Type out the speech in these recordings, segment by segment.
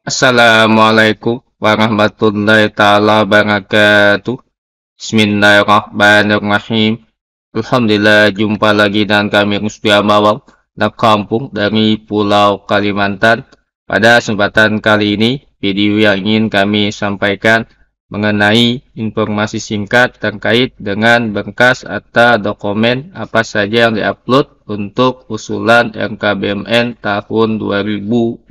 Assalamualaikum warahmatullahi taala wabarakatuh. Bismillahirrahmanirrahim. Alhamdulillah jumpa lagi dengan kami Rusdia Mawar dan kampung dari Pulau Kalimantan. Pada kesempatan kali ini, video yang ingin kami sampaikan mengenai informasi singkat terkait dengan bengkas atau dokumen apa saja yang diupload untuk usulan RKBMN tahun 2026.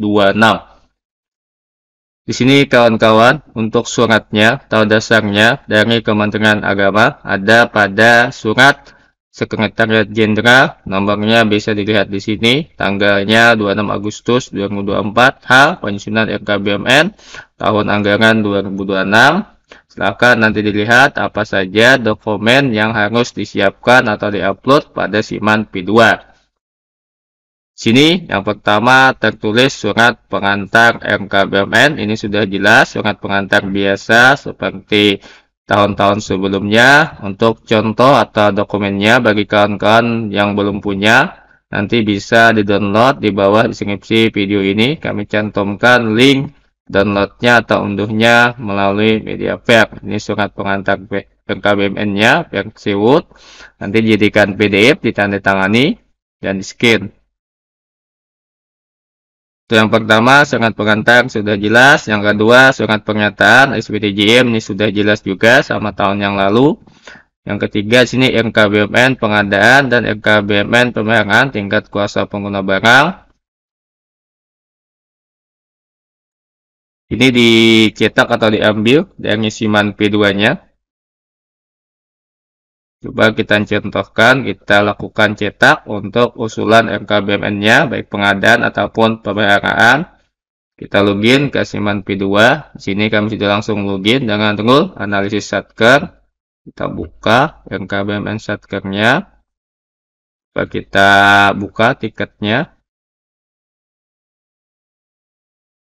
Di sini kawan-kawan untuk suratnya atau dasarnya dari Kementerian Agama ada pada surat Sekretariat Jenderal, nomornya bisa dilihat di sini, tanggalnya 26 Agustus 2024, H, penyusunan RKBMN, tahun anggaran 2026. Silahkan nanti dilihat apa saja dokumen yang harus disiapkan atau diupload pada SIMAN P2 sini yang pertama tertulis surat pengantar MKBMN ini sudah jelas surat pengantar biasa seperti tahun-tahun sebelumnya untuk contoh atau dokumennya bagi kawan-kawan yang belum punya nanti bisa di download di bawah deskripsi video ini kami cantumkan link downloadnya atau unduhnya melalui media fair ini surat pengantar MKBMN nya versi Word nanti dijadikan PDF ditandatangani dan di scan itu yang pertama surat pengantar sudah jelas, yang kedua surat pernyataan SPDJM ini sudah jelas juga sama tahun yang lalu. Yang ketiga sini RKBMN pengadaan dan RKBMN pemeriksaan tingkat kuasa pengguna barang. Ini dicetak atau diambil dari simpan P2-nya. Coba kita contohkan, kita lakukan cetak untuk usulan RKBMN-nya, baik pengadaan ataupun pemeliharaan. Kita login ke Siman P2. Di sini kami sudah langsung login dengan tunggu analisis satker. Kita buka RKBMN satkernya. Coba kita buka tiketnya.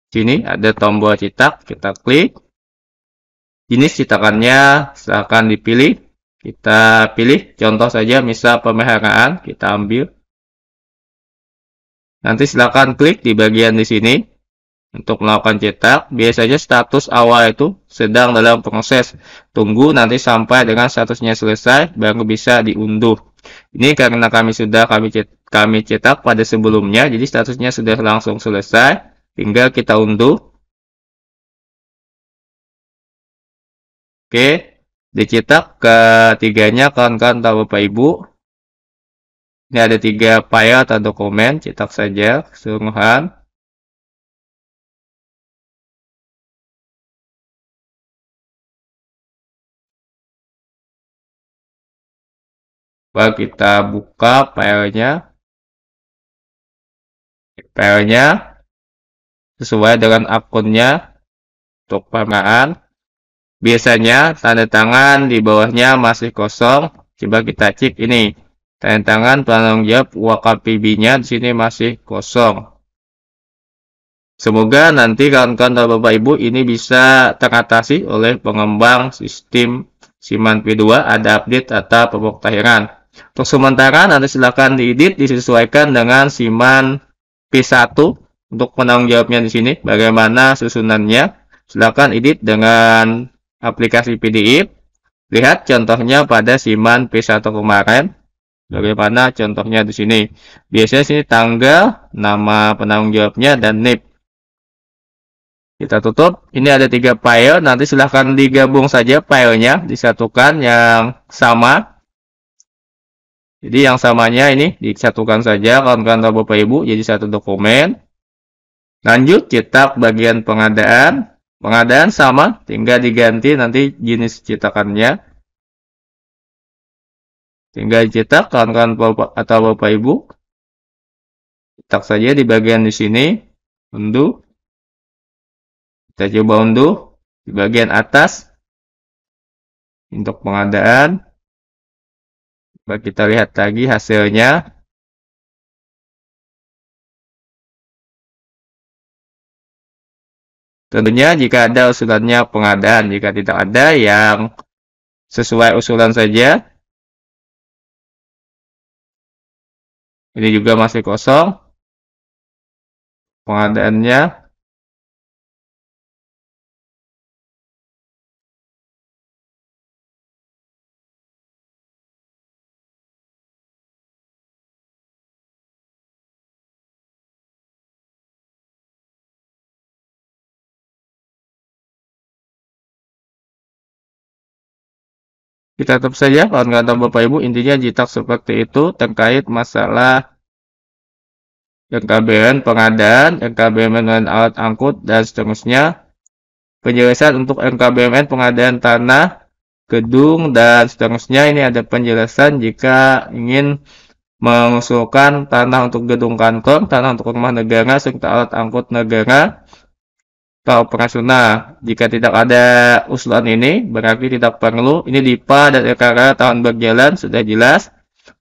Di sini ada tombol cetak, kita klik. Jenis cetakannya silahkan dipilih kita pilih contoh saja misal pemeliharaan, kita ambil. Nanti silakan klik di bagian di sini untuk melakukan cetak. Biasanya status awal itu sedang dalam proses. Tunggu nanti sampai dengan statusnya selesai baru bisa diunduh. Ini karena kami sudah kami cetak, kami cetak pada sebelumnya, jadi statusnya sudah langsung selesai. Tinggal kita unduh. Oke, dicetak ketiganya kawan-kawan atau bapak ibu ini ada tiga file atau dokumen cetak saja keseluruhan Baik, kita buka filenya. Filenya sesuai dengan akunnya untuk pemaan. Biasanya tanda tangan di bawahnya masih kosong. Coba kita cek ini. Tanda tangan penanggung jawab wakaf PB-nya di sini masih kosong. Semoga nanti kawan-kawan dan Bapak Ibu ini bisa teratasi oleh pengembang sistem Siman P2 ada update atau pemuktahiran. Untuk sementara nanti silakan diedit disesuaikan dengan Siman P1 untuk penanggung jawabnya di sini bagaimana susunannya. Silakan edit dengan aplikasi PDI. Lihat contohnya pada Siman P1 kemarin. Bagaimana contohnya di sini. Biasanya sini tanggal, nama penanggung jawabnya, dan NIP. Kita tutup. Ini ada tiga file. Nanti silahkan digabung saja filenya. Disatukan yang sama. Jadi yang samanya ini disatukan saja kawan-kawan atau bapak ibu jadi satu dokumen. Lanjut cetak bagian pengadaan. Pengadaan sama, tinggal diganti nanti jenis cetakannya. Tinggal cetak kawan-kawan atau Bapak Ibu. Cetak saja di bagian di sini, unduh. Kita coba unduh di bagian atas untuk pengadaan. Coba kita lihat lagi hasilnya. Tentunya jika ada usulannya pengadaan, jika tidak ada yang sesuai usulan saja. Ini juga masih kosong pengadaannya kita tutup saja kawan-kawan Bapak Ibu intinya jitak seperti itu terkait masalah LKBN pengadaan, LKBN dengan alat angkut dan seterusnya. Penjelasan untuk LKBN pengadaan tanah, gedung dan seterusnya ini ada penjelasan jika ingin mengusulkan tanah untuk gedung kantor, tanah untuk rumah negara serta alat angkut negara operasional. Jika tidak ada usulan ini, berarti tidak perlu. Ini DIPA dan LKR tahun berjalan sudah jelas.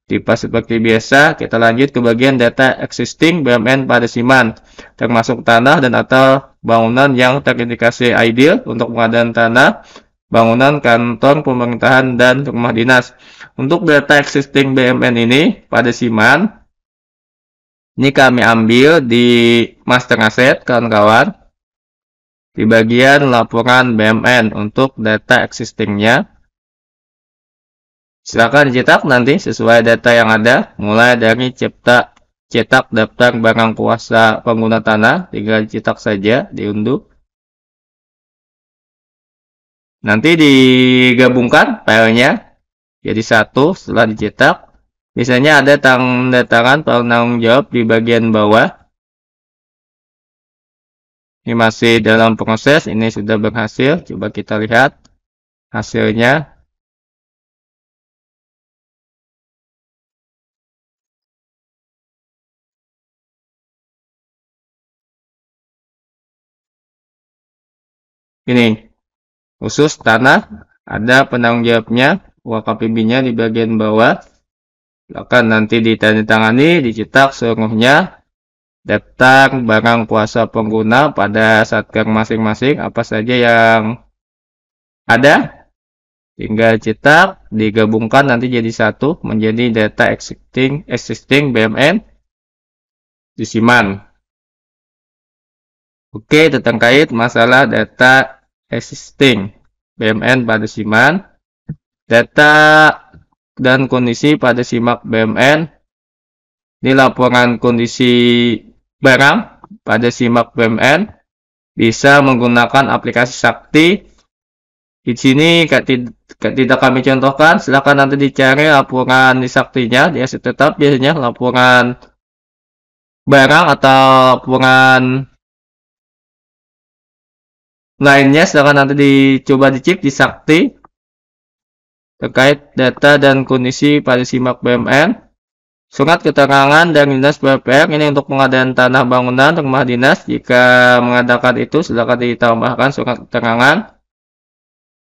DIPA seperti biasa, kita lanjut ke bagian data existing BMN Siman, termasuk tanah dan atau bangunan yang terindikasi ideal untuk pengadaan tanah, bangunan kantor pemerintahan, dan rumah dinas. Untuk data existing BMN ini, pada Siman, ini kami ambil di master asset, kawan-kawan di bagian laporan BMN untuk data existingnya. Silakan dicetak nanti sesuai data yang ada, mulai dari cipta cetak daftar barang kuasa pengguna tanah, tinggal cetak saja, diunduh. Nanti digabungkan filenya jadi satu setelah dicetak. Biasanya ada tanda tangan tanggung jawab di bagian bawah ini masih dalam proses, ini sudah berhasil. Coba kita lihat hasilnya. Ini khusus tanah, ada penanggung jawabnya, WKPB-nya di bagian bawah. Akan nanti ditandatangani, dicetak seluruhnya, daftar barang puasa pengguna pada satker masing-masing apa saja yang ada tinggal cetak digabungkan nanti jadi satu menjadi data existing existing BMN Siman. Oke tentang kait masalah data existing BMN pada siman data dan kondisi pada simak BMN ini laporan kondisi barang pada simak BUMN bisa menggunakan aplikasi Sakti. Di sini tidak kami contohkan, silakan nanti dicari laporan di Saktinya, dia tetap biasanya laporan barang atau laporan lainnya silakan nanti dicoba dicek di Sakti terkait data dan kondisi pada simak BUMN. Surat keterangan dari Dinas PUPR ini untuk pengadaan tanah bangunan rumah dinas. Jika mengadakan itu, silakan ditambahkan surat keterangan.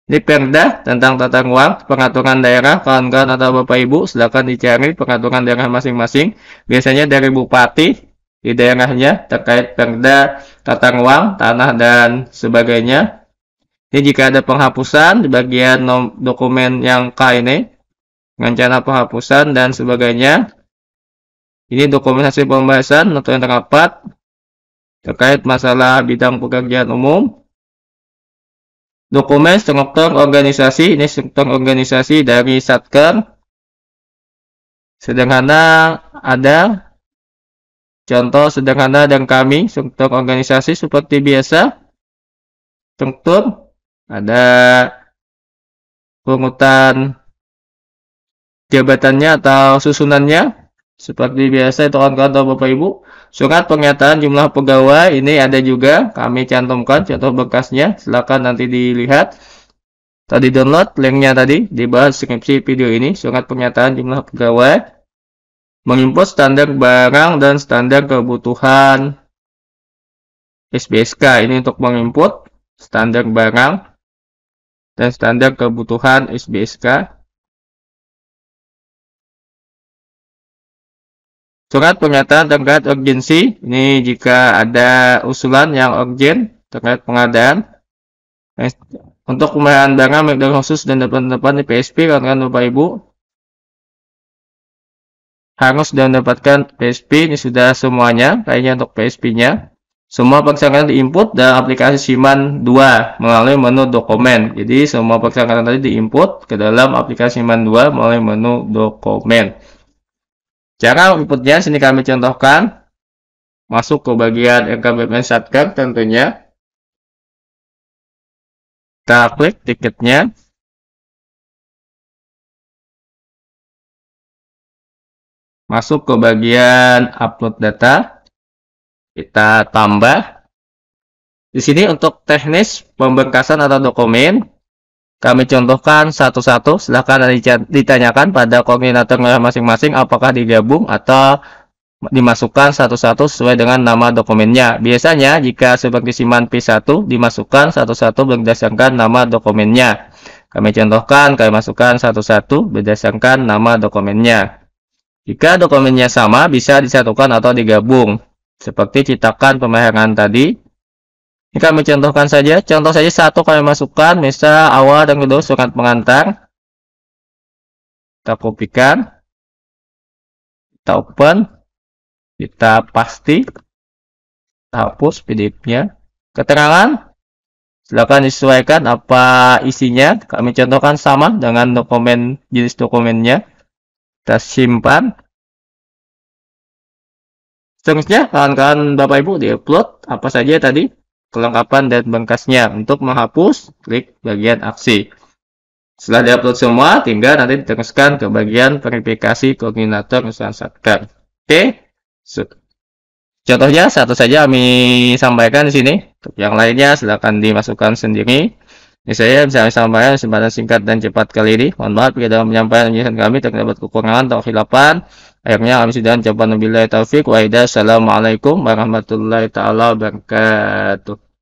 Di Perda tentang tata ruang, pengaturan daerah, kawan-kawan atau Bapak Ibu, silakan dicari pengaturan daerah masing-masing. Biasanya dari Bupati di daerahnya terkait Perda tata ruang, tanah, dan sebagainya. ini jika ada penghapusan di bagian dokumen yang K ini, rencana penghapusan dan sebagainya, ini dokumentasi pembahasan atau yang terdapat terkait masalah bidang pekerjaan umum. Dokumen struktur organisasi, ini struktur organisasi dari Satker. Sederhana ada contoh sederhana dan kami struktur organisasi seperti biasa. Struktur ada pengutan jabatannya atau susunannya seperti biasa kawan-kawan atau Bapak Ibu, surat pernyataan jumlah pegawai ini ada juga kami cantumkan contoh bekasnya. Silakan nanti dilihat. Tadi download linknya tadi di bawah deskripsi video ini surat pernyataan jumlah pegawai mengimpor standar barang dan standar kebutuhan SBSK ini untuk mengimpor standar barang dan standar kebutuhan SBSK Surat pernyataan terkait urgensi. Ini jika ada usulan yang urgent terkait pengadaan. Untuk pemeliharaan barang milik khusus dan depan-depan di PSP, kawan-kawan Bapak Ibu, harus dan mendapatkan PSP ini sudah semuanya kayaknya untuk PSP-nya semua persyaratan diinput dalam aplikasi Siman 2 melalui menu dokumen jadi semua persyaratan tadi diinput ke dalam aplikasi Siman 2 melalui menu dokumen Cara inputnya sini kami contohkan. Masuk ke bagian LKBPN Satker tentunya. Kita klik tiketnya. Masuk ke bagian upload data. Kita tambah. Di sini untuk teknis pemberkasan atau dokumen, kami contohkan satu-satu, silahkan ditanyakan pada koordinatornya masing-masing apakah digabung atau dimasukkan satu-satu sesuai dengan nama dokumennya. Biasanya jika seperti siman P1 dimasukkan satu-satu berdasarkan nama dokumennya. Kami contohkan kami masukkan satu-satu berdasarkan nama dokumennya. Jika dokumennya sama bisa disatukan atau digabung. Seperti citakan pemahaman tadi, ini kami contohkan saja. Contoh saja satu kami masukkan, misal awal dan kedua surat pengantar. Kita kopikan. Kita open. Kita pasti. Kita hapus PDF-nya. Keterangan. Silakan disesuaikan apa isinya. Kami contohkan sama dengan dokumen jenis dokumennya. Kita simpan. Seterusnya, kawan-kawan Bapak Ibu di upload apa saja tadi kelengkapan dan bengkasnya Untuk menghapus, klik bagian aksi. Setelah diupload semua, tinggal nanti diteruskan ke bagian verifikasi koordinator usaha satker. Oke, so, contohnya satu saja kami sampaikan di sini. Untuk yang lainnya silahkan dimasukkan sendiri. Ini ya, saya bisa sampaikan kesempatan singkat dan cepat kali ini. Mohon maaf jika dalam menyampaikan penjelasan kami terdapat kekurangan atau khilapan. Akhirnya kami sudah mencoba wabillahi taufik wa Assalamualaikum warahmatullahi taala wabarakatuh.